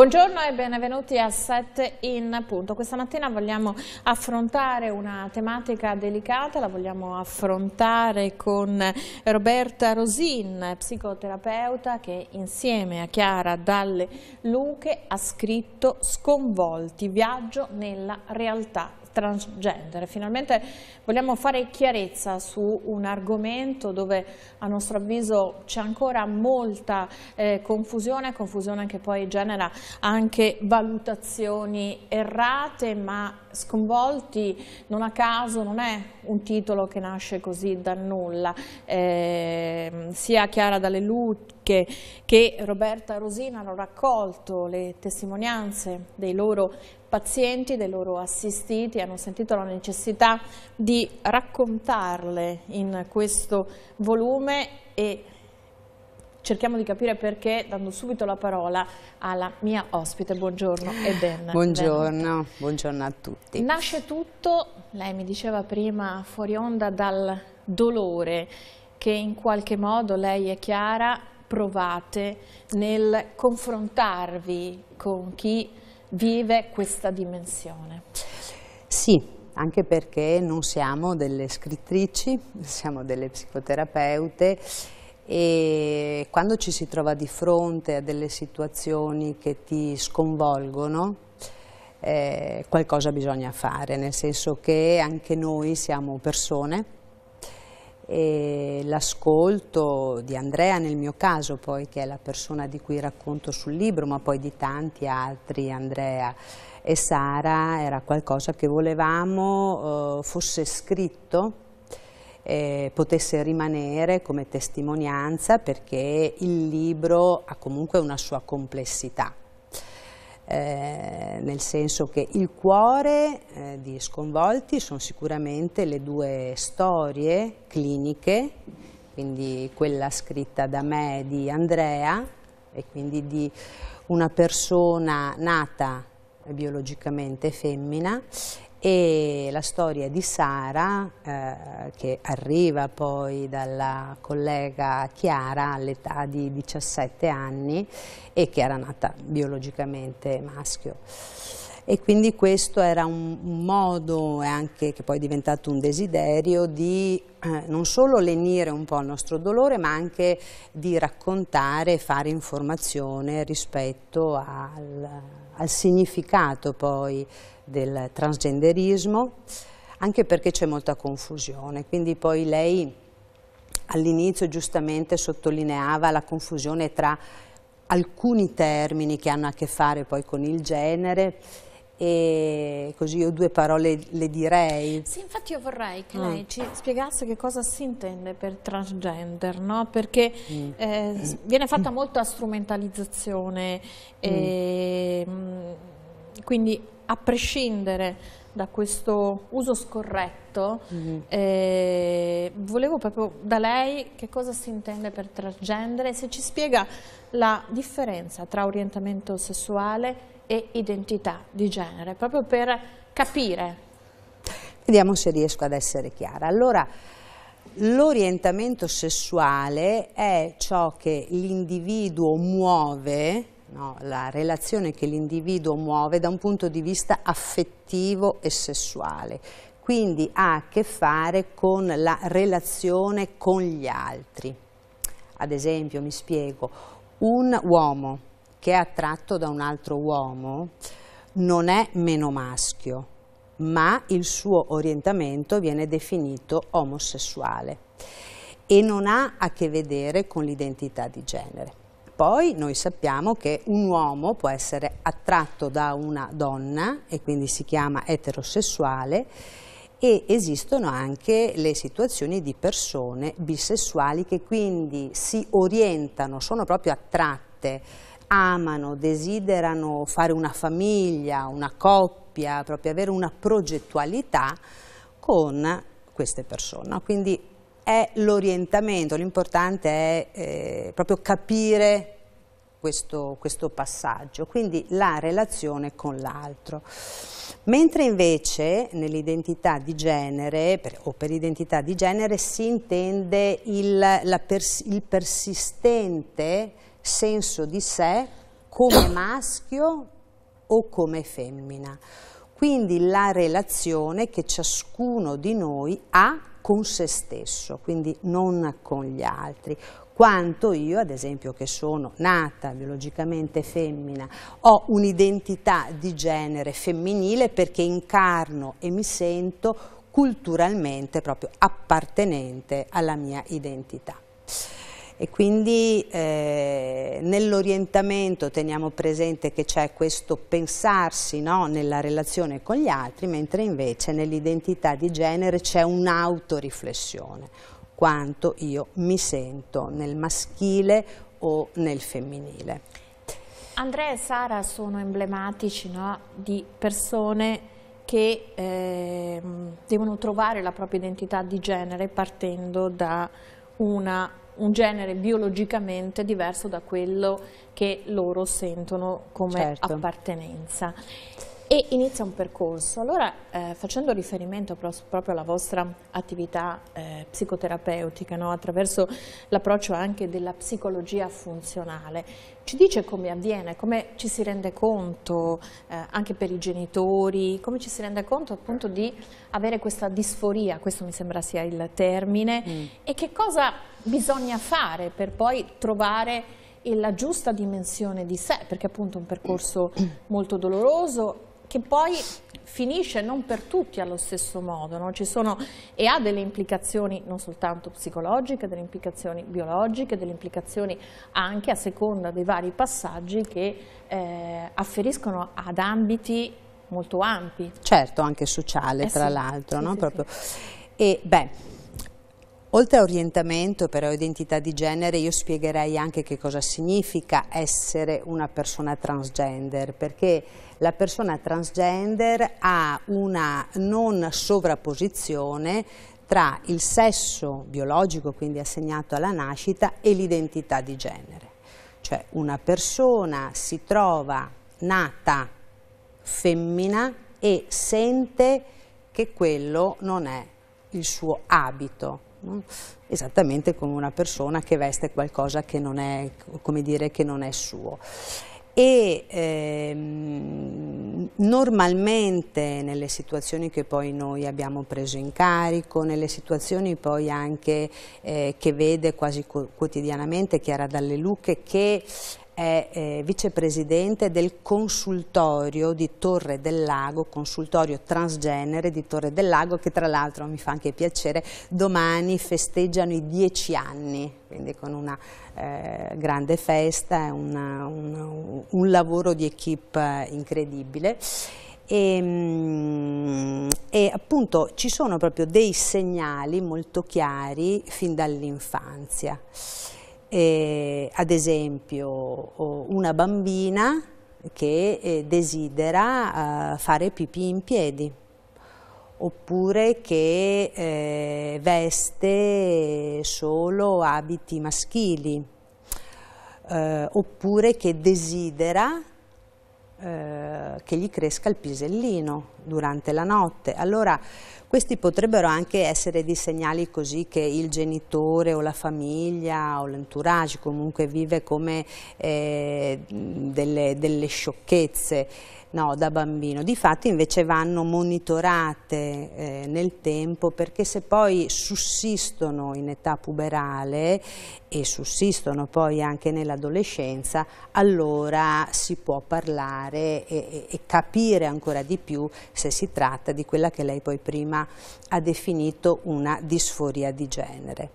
Buongiorno e benvenuti a Set in Punto. Questa mattina vogliamo affrontare una tematica delicata, la vogliamo affrontare con Roberta Rosin, psicoterapeuta che insieme a Chiara Dalle Luche ha scritto Sconvolti, viaggio nella realtà transgender. Finalmente vogliamo fare chiarezza su un argomento dove a nostro avviso c'è ancora molta eh, confusione, confusione che poi genera anche valutazioni errate, ma sconvolti non a caso non è un titolo che nasce così da nulla, eh, sia Chiara Dalle Luci perché che Roberta Rosina hanno raccolto le testimonianze dei loro pazienti, dei loro assistiti, hanno sentito la necessità di raccontarle in questo volume e cerchiamo di capire perché, dando subito la parola alla mia ospite. Buongiorno e ben Buongiorno, buongiorno a tutti. Nasce tutto, lei mi diceva prima, fuori onda dal dolore che in qualche modo, lei è chiara, provate nel confrontarvi con chi vive questa dimensione? Sì, anche perché non siamo delle scrittrici, siamo delle psicoterapeute e quando ci si trova di fronte a delle situazioni che ti sconvolgono, eh, qualcosa bisogna fare, nel senso che anche noi siamo persone, l'ascolto di Andrea nel mio caso poi che è la persona di cui racconto sul libro ma poi di tanti altri Andrea e Sara era qualcosa che volevamo eh, fosse scritto eh, potesse rimanere come testimonianza perché il libro ha comunque una sua complessità eh, nel senso che il cuore eh, di Sconvolti sono sicuramente le due storie cliniche, quindi quella scritta da me di Andrea e quindi di una persona nata biologicamente femmina e la storia di Sara eh, che arriva poi dalla collega Chiara all'età di 17 anni e che era nata biologicamente maschio e quindi questo era un, un modo, anche, che poi è diventato un desiderio, di eh, non solo lenire un po' il nostro dolore, ma anche di raccontare e fare informazione rispetto al, al significato poi del transgenderismo, anche perché c'è molta confusione, quindi poi lei all'inizio giustamente sottolineava la confusione tra alcuni termini che hanno a che fare poi con il genere e così io due parole le direi. Sì, infatti io vorrei che ah. lei ci spiegasse che cosa si intende per transgender, no? perché mm. eh, viene fatta molta strumentalizzazione, e, mm. Ehm, quindi a prescindere da questo uso scorretto, mm-hmm. eh, volevo proprio da lei che cosa si intende per transgender e se ci spiega la differenza tra orientamento sessuale e identità di genere, proprio per capire. Vediamo se riesco ad essere chiara. Allora, l'orientamento sessuale è ciò che l'individuo muove, no? la relazione che l'individuo muove da un punto di vista affettivo e sessuale, quindi ha a che fare con la relazione con gli altri. Ad esempio, mi spiego, un uomo che è attratto da un altro uomo non è meno maschio, ma il suo orientamento viene definito omosessuale e non ha a che vedere con l'identità di genere. Poi noi sappiamo che un uomo può essere attratto da una donna e quindi si chiama eterosessuale e esistono anche le situazioni di persone bisessuali che quindi si orientano, sono proprio attratte amano, desiderano fare una famiglia, una coppia, proprio avere una progettualità con queste persone. Quindi è l'orientamento, l'importante è eh, proprio capire questo, questo, passaggio, quindi la relazione con l'altro. Mentre invece nell'identità di genere, per, o per identità di genere, si intende il, pers il persistente senso di sé come maschio o come femmina. Quindi la relazione che ciascuno di noi ha con se stesso, quindi non con gli altri quanto io, ad esempio che sono nata biologicamente femmina, ho un'identità di genere femminile perché incarno e mi sento culturalmente proprio appartenente alla mia identità e quindi eh, nell'orientamento teniamo presente che c'è questo pensarsi no, nella relazione con gli altri, mentre invece nell'identità di genere c'è un'autoriflessione, quanto io mi sento nel maschile o nel femminile. Andrea e Sara sono emblematici no, di persone che eh, devono trovare la propria identità di genere partendo da una un genere biologicamente diverso da quello che loro sentono come certo. appartenenza. E inizia un percorso. Allora, eh, facendo riferimento proprio alla vostra attività eh, psicoterapeutica, no? attraverso l'approccio anche della psicologia funzionale, ci dice come avviene, come ci si rende conto, eh, anche per i genitori, come ci si rende conto appunto di avere questa disforia, questo mi sembra sia il termine, mm. e che cosa bisogna fare per poi trovare la giusta dimensione di sé, perché appunto è un percorso molto doloroso che poi finisce non per tutti allo stesso modo, no? sono, e ha delle implicazioni non soltanto psicologiche, delle implicazioni biologiche, delle implicazioni anche a seconda dei vari passaggi che eh, afferiscono ad ambiti molto ampi. Certo, anche sociale eh tra sì, l'altro, sì, no? sì, E beh, Oltre a orientamento, però, identità di genere, io spiegherei anche che cosa significa essere una persona transgender, perché la persona transgender ha una non sovrapposizione tra il sesso biologico, quindi assegnato alla nascita, e l'identità di genere. Cioè una persona si trova nata femmina e sente che quello non è il suo abito, no? esattamente come una persona che veste qualcosa che non è, dire, che non è suo. E ehm, normalmente nelle situazioni che poi noi abbiamo preso in carico, nelle situazioni poi anche eh, che vede quasi quotidianamente Chiara Dalle Lucche che è eh, vicepresidente del consultorio di Torre del Lago, consultorio transgenere di Torre del Lago che tra l'altro mi fa anche piacere, domani festeggiano i dieci anni, quindi con una eh, grande festa, una, un, un lavoro di equip incredibile. E, ehm, e, appunto ci sono proprio dei segnali molto chiari fin dall'infanzia eh, ad esempio una bambina che eh, desidera eh, fare pipì in piedi oppure che eh, veste solo abiti maschili eh, oppure che desidera eh, che gli cresca il pisellino durante la notte. Allora, questi potrebbero anche essere dei segnali così che il genitore o la famiglia o l'entourage comunque vive come eh, delle, delle sciocchezze no, da bambino. Difatti invece vanno monitorate eh, nel tempo perché se poi sussistono in età puberale e sussistono poi anche nell'adolescenza, allora si può parlare e, e capire ancora di più se si tratta di quella che lei poi prima ha definito una disforia di genere.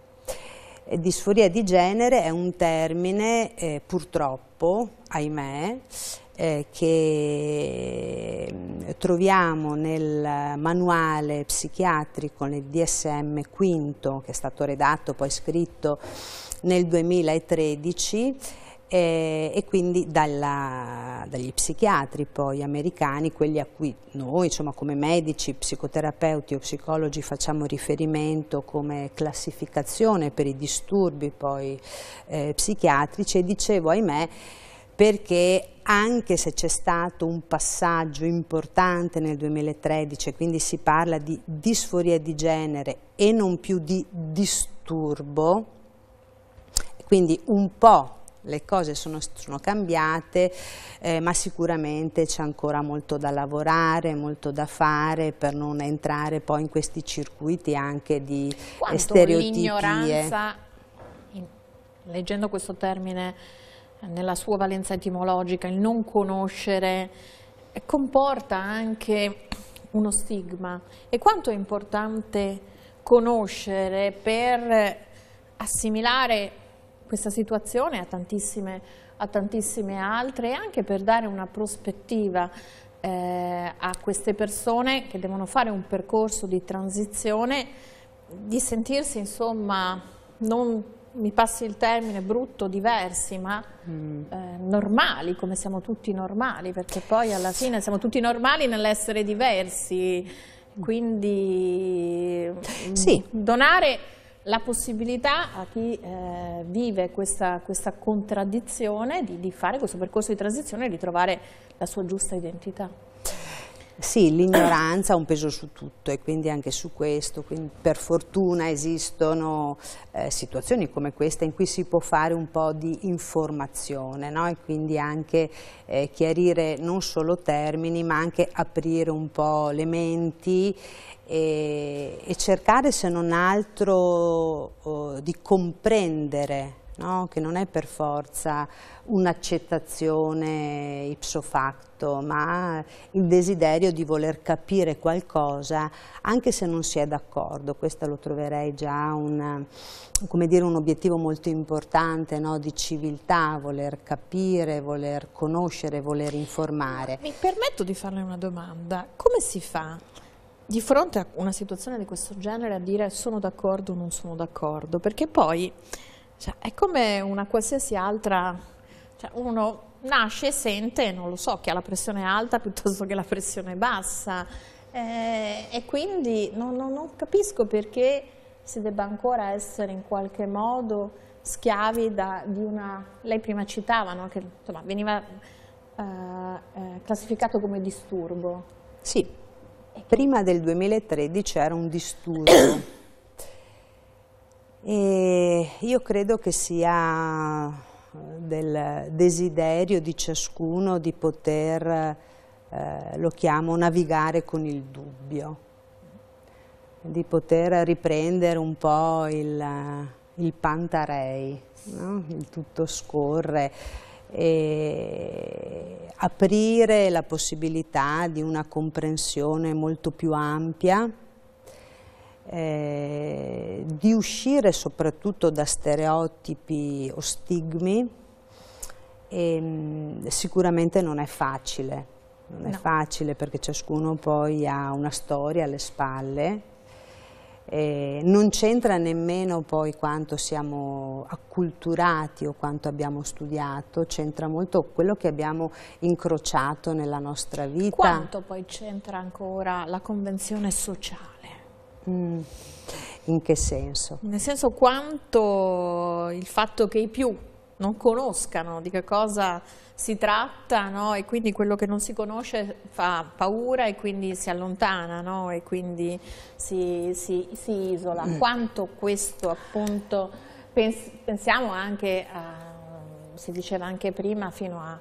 Disforia di genere è un termine eh, purtroppo purtroppo, ahimè, eh, che mm, troviamo nel manuale psichiatrico, nel DSM V, che è stato redatto, poi scritto nel 2013, e, e quindi dalla, dagli psichiatri poi americani, quelli a cui noi insomma, come medici, psicoterapeuti o psicologi facciamo riferimento come classificazione per i disturbi poi eh, psichiatrici e dicevo ahimè perché anche se c'è stato un passaggio importante nel 2013, quindi si parla di disforia di genere e non più di disturbo, quindi un po' le cose sono, sono cambiate, eh, ma sicuramente c'è ancora molto da lavorare, molto da fare per non entrare poi in questi circuiti anche di Quanto stereotipie. l'ignoranza, leggendo questo termine nella sua valenza etimologica, il non conoscere eh, comporta anche uno stigma e quanto è importante conoscere per assimilare questa situazione a tantissime, a tantissime altre e anche per dare una prospettiva eh, a queste persone che devono fare un percorso di transizione di sentirsi insomma non mi passi il termine brutto, diversi, ma mm. eh, normali, come siamo tutti normali, perché poi alla fine siamo tutti normali nell'essere diversi, quindi sì. donare la possibilità a chi eh, vive questa, questa contraddizione di, di, fare questo percorso di transizione e ritrovare la sua giusta identità. Sì, l'ignoranza ha un peso su tutto e quindi anche su questo, quindi per fortuna esistono eh, situazioni come questa in cui si può fare un po' di informazione no? e quindi anche eh, chiarire non solo termini ma anche aprire un po' le menti e, e cercare se non altro oh, di comprendere No? che non è per forza un'accettazione ipso facto, ma il desiderio di voler capire qualcosa anche se non si è d'accordo. Questo lo troverei già un, dire, un obiettivo molto importante no? di civiltà, voler capire, voler conoscere, voler informare. Mi permetto di farle una domanda, come si fa di fronte a una situazione di questo genere a dire sono d'accordo o non sono d'accordo, perché poi cioè, è come una qualsiasi altra, cioè uno nasce e sente, non lo so, che ha la pressione alta piuttosto che la pressione bassa eh, e quindi non, non, non capisco perché si debba ancora essere in qualche modo schiavi da, di una... Lei prima citava no? che insomma, veniva eh, eh classificato come disturbo. Sì, Prima del 2013 era un disturbo. E io credo che sia eh, del desiderio di ciascuno di poter, eh, lo chiamo, navigare con il dubbio, di poter riprendere un po' il, il pantarei, no? il tutto scorre aprire la possibilità di una comprensione molto più ampia, eh, di uscire soprattutto da stereotipi o stigmi, e, mm, sicuramente non è facile, non no. è facile perché ciascuno poi ha una storia alle spalle, eh, non c'entra nemmeno poi quanto siamo acculturati o quanto abbiamo studiato, c'entra molto quello che abbiamo incrociato nella nostra vita. Quanto poi c'entra ancora la convenzione sociale? Mm. In che senso? Nel senso quanto il fatto che i più non conoscano di che cosa si tratta no? e quindi quello che non si conosce fa paura e quindi si allontana no? e quindi si, si, si isola. Mm. Quanto questo appunto, pens pensiamo anche, a, si diceva anche prima, fino a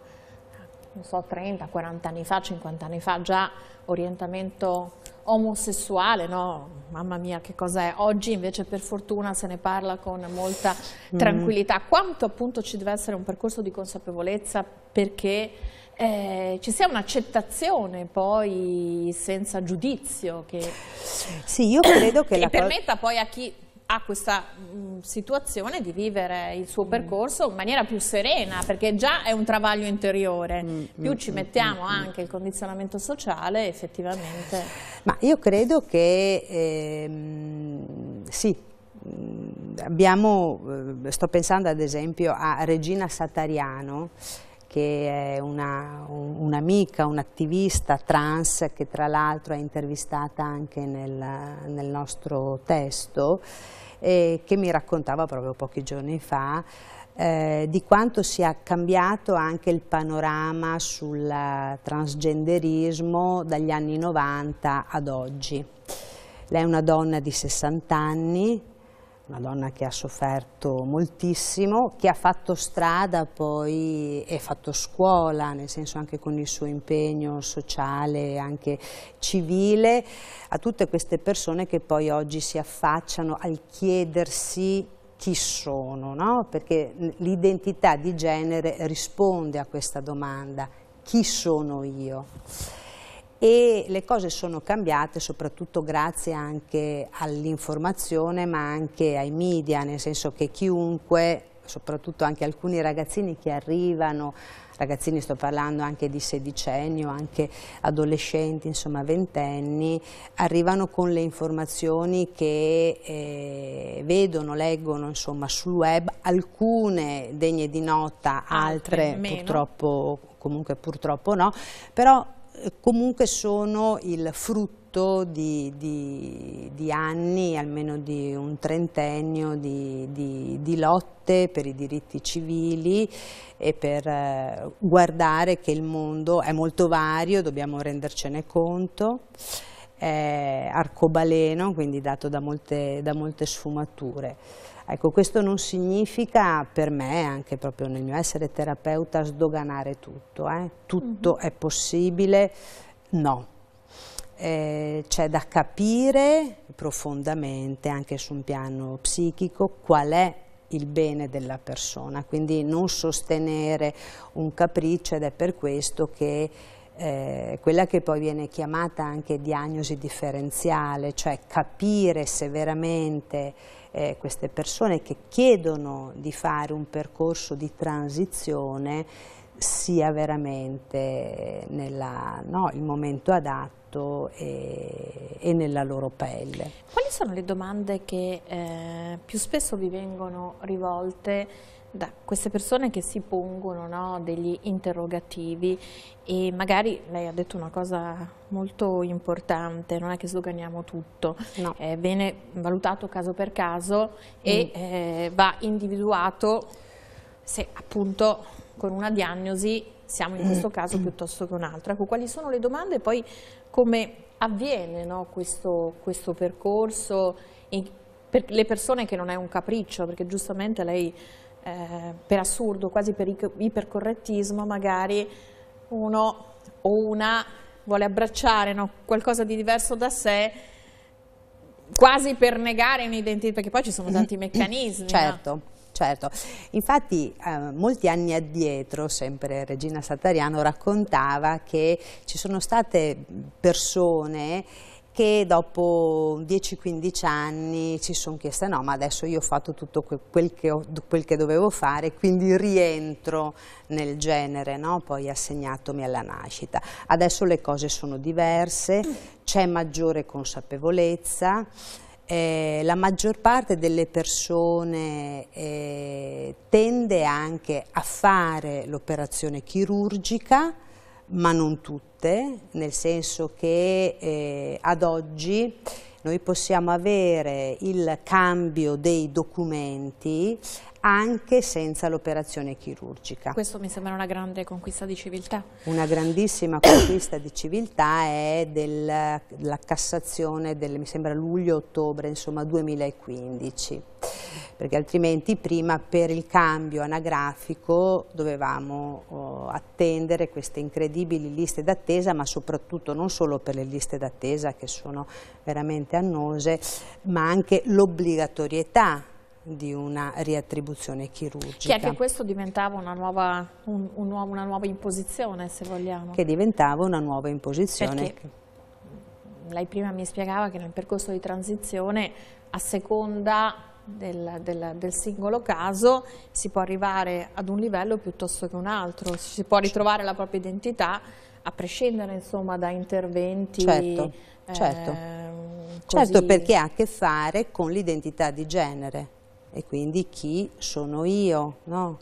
non so, 30, 40 anni fa, 50 anni fa, già orientamento omosessuale, no? Mamma mia che cos'è? Oggi invece per fortuna se ne parla con molta mm. tranquillità. Quanto appunto ci deve essere un percorso di consapevolezza perché eh, ci sia un'accettazione poi senza giudizio che, sì, io credo che, che permetta poi a chi ha questa mh, mm, situazione di vivere il suo percorso in maniera più serena, perché già è un travaglio interiore, mm, mm più mm, ci mettiamo mm, mm, anche il condizionamento sociale effettivamente. Ma io credo che ehm, sì, abbiamo, eh, sto pensando ad esempio a Regina Satariano, che è un'amica, un, un'attivista trans che tra l'altro è intervistata anche nel, nel nostro testo, e che mi raccontava proprio pochi giorni fa eh, di quanto sia cambiato anche il panorama sul transgenderismo dagli anni 90 ad oggi. Lei è una donna di 60 anni, una donna che ha sofferto moltissimo, che ha fatto strada poi e fatto scuola, nel senso anche con il suo impegno sociale, e anche civile, a tutte queste persone che poi oggi si affacciano al chiedersi chi sono, no? perché l'identità di genere risponde a questa domanda, chi sono io? e le cose sono cambiate soprattutto grazie anche all'informazione ma anche ai media, nel senso che chiunque, soprattutto anche alcuni ragazzini che arrivano, ragazzini sto parlando anche di sedicenni o anche adolescenti, insomma ventenni, arrivano con le informazioni che eh, vedono, leggono insomma sul web, alcune degne di nota, altre, altre purtroppo comunque purtroppo no, però eh, comunque sono il frutto di, di, di, anni, almeno di un trentennio, di, di, lotte per i diritti civili e per eh, guardare che il mondo è molto vario, dobbiamo rendercene conto, è arcobaleno, quindi dato da molte, da molte sfumature. Ecco, questo non significa per me, anche proprio nel mio essere terapeuta, sdoganare tutto. Eh? Tutto mm -hmm. è possibile? No. Eh, C'è da capire profondamente, anche su un piano psichico, qual è il bene della persona, quindi non sostenere un capriccio ed è per questo che eh, quella che poi viene chiamata anche diagnosi differenziale, cioè capire se veramente eh, queste persone che chiedono di fare un percorso di transizione sia veramente nella, no, il momento adatto e, e, nella loro pelle. Quali sono le domande che eh, più spesso vi vengono rivolte da queste persone che si pongono no, degli interrogativi e magari lei ha detto una cosa molto importante, non è che sdoganiamo tutto, no. è eh, bene valutato caso per caso mm. e eh, va individuato se appunto con una diagnosi siamo in mm. questo caso piuttosto che un altro. Ecco, quali sono le domande e poi come avviene no, questo, questo, percorso per le persone che non è un capriccio, perché giustamente lei eh, per assurdo, quasi per ipercorrettismo, magari uno o una vuole abbracciare no? qualcosa di diverso da sé quasi per negare un'identità, perché poi ci sono mm-hmm. tanti meccanismi. Certo. No? Certo, infatti eh, molti anni addietro, sempre Regina Satariano raccontava che ci sono state persone che dopo 10-15 anni ci sono chieste no ma adesso io ho fatto tutto quel che, ho, quel che dovevo fare quindi rientro nel genere no? poi assegnatomi alla nascita adesso le cose sono diverse c'è maggiore consapevolezza eh, la maggior parte delle persone eh, tende anche a fare l'operazione chirurgica ma non tutte, nel senso che eh, ad oggi noi possiamo avere il cambio dei documenti anche senza l'operazione chirurgica. Questo mi sembra una grande conquista di civiltà. Una grandissima conquista di civiltà è della, della Cassazione del, mi sembra luglio-ottobre, insomma, 2015 perché altrimenti prima per il cambio anagrafico dovevamo oh, attendere queste incredibili liste d'attesa, ma soprattutto non solo per le liste d'attesa che sono veramente annose, ma anche l'obbligatorietà di una riattribuzione chirurgica. Che anche questo diventava una nuova, un, un, una nuova, imposizione, se vogliamo. Che diventava una nuova imposizione. Perché lei prima mi spiegava che nel percorso di transizione a seconda del, del, del, singolo caso si può arrivare ad un livello piuttosto che un altro, si può ritrovare la propria identità a prescindere insomma, da interventi certo, eh, certo. certo perché ha a che fare con l'identità di genere e quindi chi sono io no?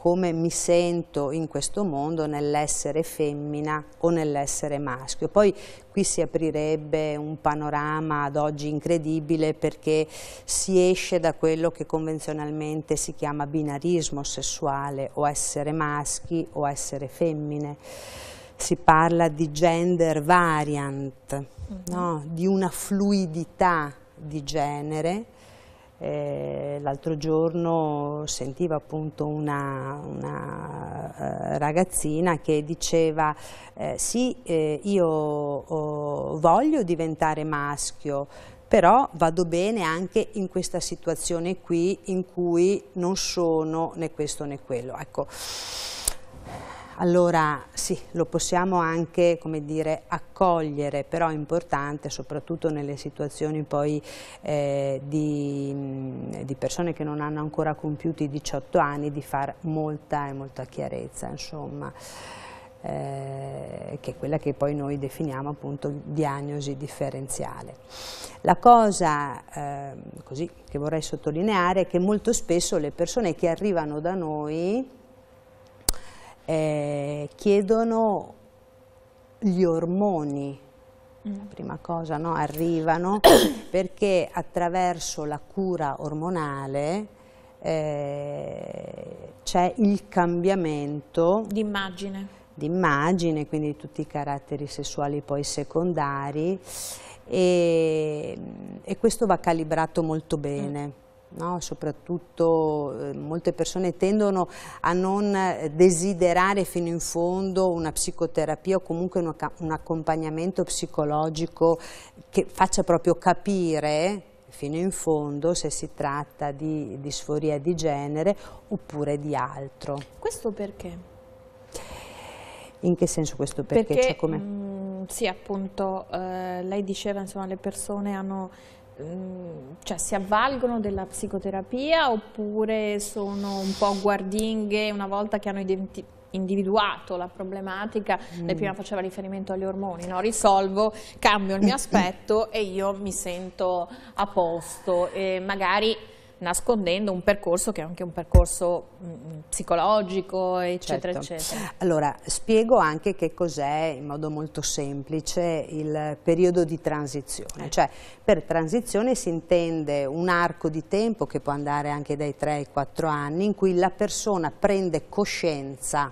come mi sento in questo mondo nell'essere femmina o nell'essere maschio. Poi qui si aprirebbe un panorama ad oggi incredibile perché si esce da quello che convenzionalmente si chiama binarismo sessuale o essere maschi o essere femmine. Si parla di gender variant, mm -hmm. no? di una fluidità di genere eh, L'altro giorno sentivo appunto una, una eh, ragazzina che diceva eh, sì eh, io oh, voglio diventare maschio però vado bene anche in questa situazione qui in cui non sono né questo né quello. Ecco allora sì, lo possiamo anche dire, accogliere, però è importante soprattutto nelle situazioni poi, eh, di, di, persone che non hanno ancora compiuto i 18 anni di fare molta e molta chiarezza, insomma, eh, che è quella che poi noi definiamo appunto diagnosi differenziale. La cosa eh, così, che vorrei sottolineare è che molto spesso le persone che arrivano da noi eh, chiedono gli ormoni, mm. la prima cosa, no? arrivano perché attraverso la cura ormonale eh, c'è il cambiamento d'immagine, d'immagine, quindi tutti i caratteri sessuali poi secondari e, e questo va calibrato molto bene. Mm. No, soprattutto eh, molte persone tendono a non eh, desiderare fino in fondo una psicoterapia o comunque un, un accompagnamento psicologico che faccia proprio capire fino in fondo se si tratta di disforia di genere oppure di altro. Questo perché? In che senso questo perché? Cioè, perché cioè, mh, mm, sì, appunto, eh, lei diceva insomma le persone hanno Mm, cioè, si avvalgono della psicoterapia oppure sono un po' guardinghe una volta che hanno identificato individuato la problematica, mm. lei prima faceva riferimento agli ormoni, no? risolvo, cambio il mio aspetto e io mi sento a posto e magari nascondendo un percorso che è anche un percorso mh, mm, psicologico, eccetera, certo. eccetera. Allora, spiego anche che cos'è in modo molto semplice il periodo di transizione. Eh. Cioè, per transizione si intende un arco di tempo che può andare anche dai 3 ai 4 anni in cui la persona prende coscienza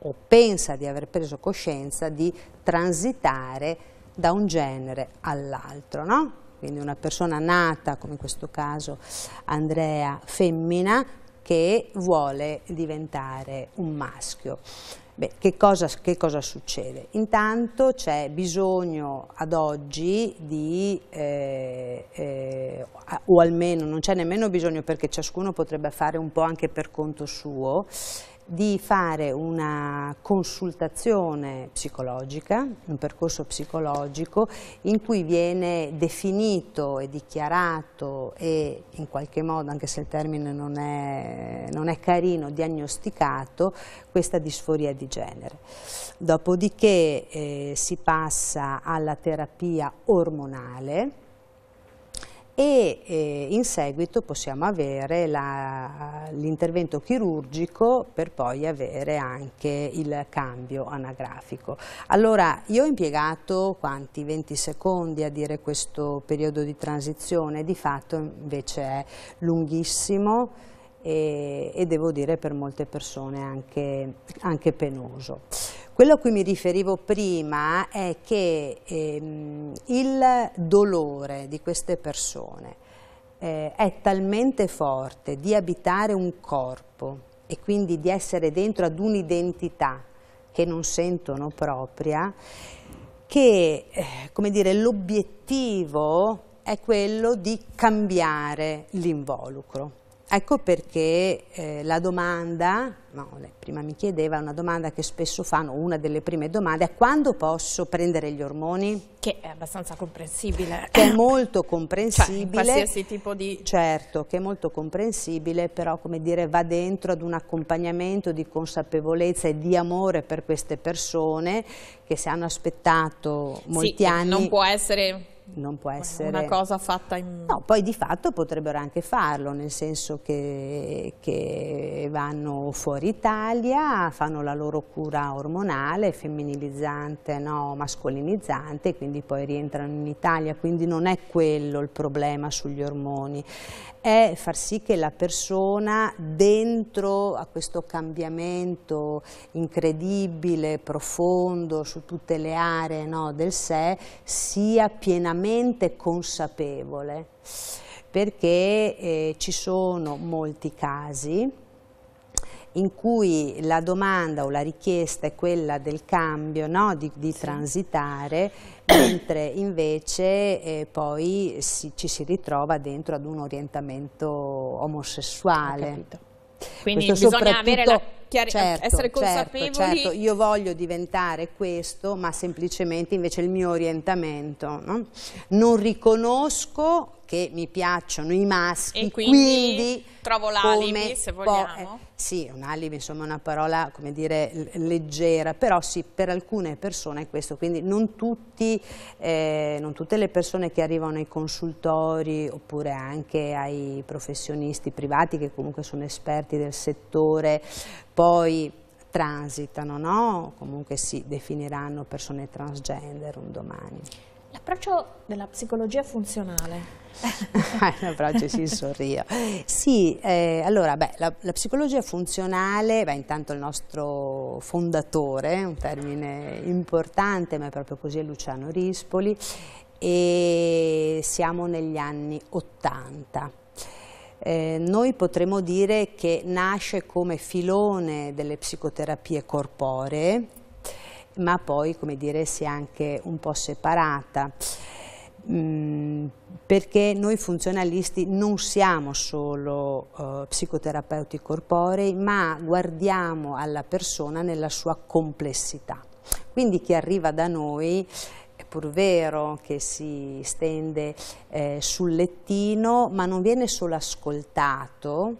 o pensa di aver preso coscienza di transitare da un genere all'altro, no? quindi una persona nata, come in questo caso Andrea, femmina, che vuole diventare un maschio. Beh, che, cosa, che, cosa, succede? Intanto c'è bisogno ad oggi di, eh, eh, o almeno non c'è nemmeno bisogno perché ciascuno potrebbe fare un po' anche per conto suo, di fare una consultazione psicologica, un percorso psicologico in cui viene definito e dichiarato e in qualche modo, anche se il termine non è, non è carino, diagnosticato questa disforia di genere. Dopodiché eh, si passa alla terapia ormonale, e eh, in seguito possiamo avere l'intervento chirurgico per poi avere anche il cambio anagrafico. Allora io ho impiegato quanti 20 secondi a dire questo periodo di transizione, di fatto invece è lunghissimo e, e devo dire per molte persone anche, anche penoso. Quello a cui mi riferivo prima è che ehm, il dolore di queste persone eh, è talmente forte di abitare un corpo e quindi di essere dentro ad un'identità che non sentono propria, che eh, l'obiettivo è quello di cambiare l'involucro. Ecco perché eh, la domanda, no, prima mi chiedeva una domanda che spesso fanno, una delle prime domande è quando posso prendere gli ormoni? Che è abbastanza comprensibile. Che è molto comprensibile. Cioè, qualsiasi tipo di... Certo, che è molto comprensibile, però come dire va dentro ad un accompagnamento di consapevolezza e di amore per queste persone che si hanno aspettato molti sì, anni. non può essere non può essere... Una cosa fatta in... No, poi di fatto potrebbero anche farlo, nel senso che, che vanno fuori Italia, fanno la loro cura ormonale, femminilizzante, no, mascolinizzante, quindi poi rientrano in Italia, quindi non è quello il problema sugli ormoni, è far sì che la persona dentro a questo cambiamento incredibile, profondo, su tutte le aree no, del sé, sia pienamente estremamente consapevole perché eh, ci sono molti casi in cui la domanda o la richiesta è quella del cambio, no? di, di, transitare, mentre invece eh, poi si, ci si ritrova dentro ad un orientamento omosessuale quindi Questo bisogna avere la chiari- certo, essere consapevoli. Certo, certo, io voglio diventare questo, ma semplicemente invece il mio orientamento. No? Non riconosco che mi piacciono i maschi, e quindi, quindi trovo l'alibi se vogliamo. Eh, sì, un alibi insomma è una parola come dire leggera, però sì, per alcune persone è questo, quindi non, tutti, eh, non tutte le persone che arrivano ai consultori oppure anche ai professionisti privati che comunque sono esperti del settore, poi transitano, no? comunque si definiranno persone transgender un domani. L'approccio della psicologia funzionale. L'approccio si sorrido. Sì, eh, allora, beh, la, la, psicologia funzionale, beh, intanto il nostro fondatore, un termine importante, ma è proprio così, è Luciano Rispoli, e siamo negli anni Ottanta eh, noi potremmo dire che nasce come filone delle psicoterapie corporee, ma poi come dire, si è anche un po' separata. Mm, perché noi funzionalisti non siamo solo uh, psicoterapeuti corporei, ma guardiamo alla persona nella sua complessità. Quindi chi arriva da noi pur vero che si stende eh, sul lettino, ma non viene solo ascoltato,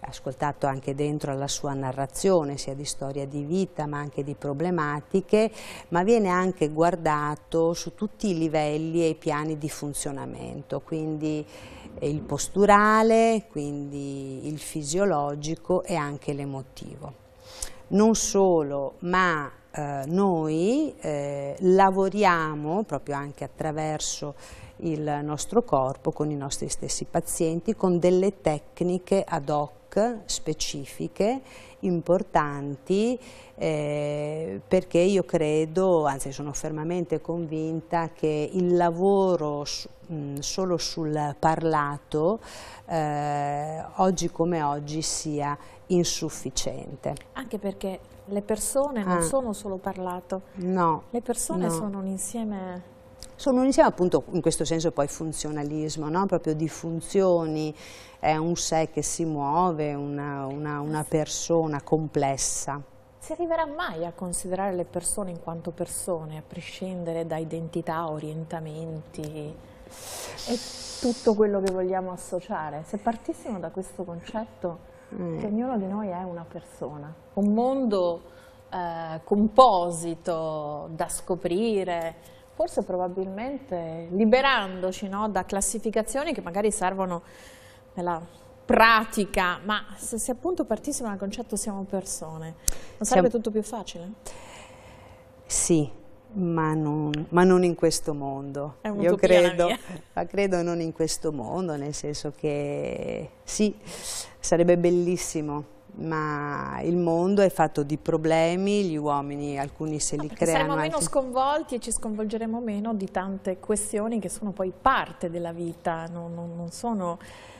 ascoltato anche dentro alla sua narrazione, sia di storia di vita ma anche di problematiche, ma viene anche guardato su tutti i livelli e i piani di funzionamento, quindi eh, il posturale, quindi il fisiologico e anche l'emotivo non solo, ma eh, noi eh, lavoriamo proprio anche attraverso il nostro corpo con i nostri stessi pazienti con delle tecniche ad hoc specifiche importanti eh, perché io credo, anzi sono fermamente convinta che il lavoro su, mh, solo sul parlato eh, oggi come oggi sia insufficiente. Anche perché le persone non ah. sono solo parlato, no, le persone no. sono un insieme sono un insieme appunto in questo senso poi funzionalismo, no? proprio di funzioni, è un sé che si muove, una, una, una persona complessa. Si arriverà mai a considerare le persone in quanto persone, a prescindere da identità, orientamenti? e tutto quello che vogliamo associare. Se partissimo da questo concetto mm. che ognuno di noi è una persona, un mondo eh, composito da scoprire, forse probabilmente liberandoci no, da classificazioni che magari servono nella pratica, ma se, se appunto partissimo dal concetto siamo persone, non sarebbe siamo... tutto più facile? Sì, ma non, ma non, in questo mondo. Io credo, ma credo non in questo mondo, nel senso che sì, sarebbe bellissimo ma il mondo è fatto di problemi, gli uomini alcuni se li no, creano. Saremo meno altri... sconvolti e ci sconvolgeremo meno di tante questioni che sono poi parte della vita, non, non, non sono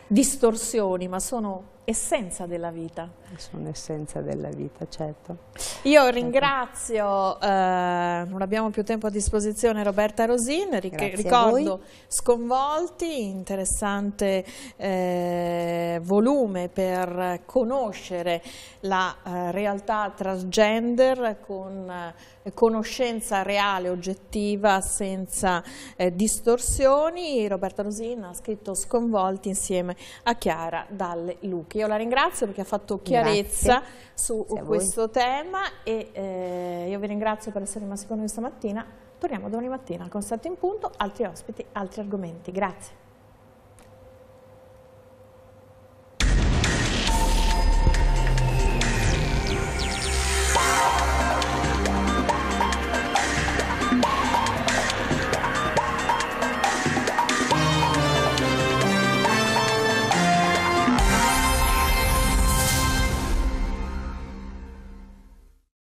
distorsioni, ma sono essenza della vita. Sono essenza della vita, certo. Io ringrazio, eh, non abbiamo più tempo a disposizione, Roberta Rosin, ric ricordo Sconvolti, interessante eh, volume per conoscere la eh, realtà transgender con eh, eh, conoscenza reale, oggettiva, senza eh, distorsioni. Roberta Rosin ha scritto Sconvolti insieme a Chiara Dalle Lucchi. Io la ringrazio perché ha fatto chiarezza Grazie. su questo tema e eh, io vi ringrazio per essere rimasti con noi stamattina. Torniamo domani mattina con Concerto in Punto, altri ospiti, altri argomenti. Grazie.